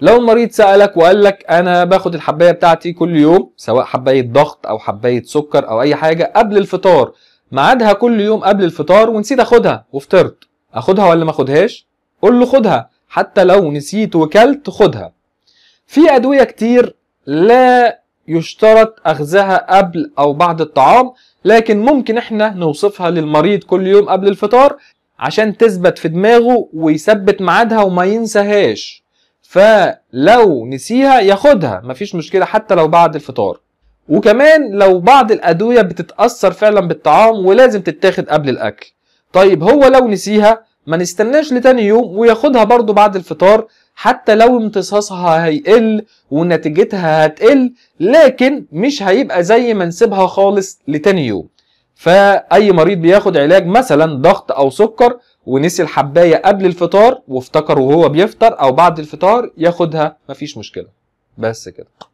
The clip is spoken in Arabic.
لو المريض سالك وقال لك انا باخد الحبايه بتاعتي كل يوم سواء حبايه ضغط او حبايه سكر او اي حاجه قبل الفطار ميعادها كل يوم قبل الفطار ونسيت اخدها وفطرت اخدها ولا ما اخدهاش قول له خدها حتى لو نسيت وكلت خدها في ادويه كتير لا يشترط اخذها قبل او بعد الطعام لكن ممكن احنا نوصفها للمريض كل يوم قبل الفطار عشان تثبت في دماغه ويثبت ميعادها وما ينساهاش فلو نسيها ياخدها مفيش مشكله حتى لو بعد الفطار وكمان لو بعض الادويه بتتاثر فعلا بالطعام ولازم تتاخد قبل الاكل طيب هو لو نسيها ما نستناش لتاني يوم وياخدها برضو بعد الفطار حتى لو امتصاصها هيقل ونتيجتها هتقل لكن مش هيبقى زي ما نسيبها خالص لتاني يوم فاي مريض بياخد علاج مثلا ضغط او سكر ونسي الحبايه قبل الفطار وافتكر وهو بيفطر او بعد الفطار ياخدها مفيش مشكله بس كده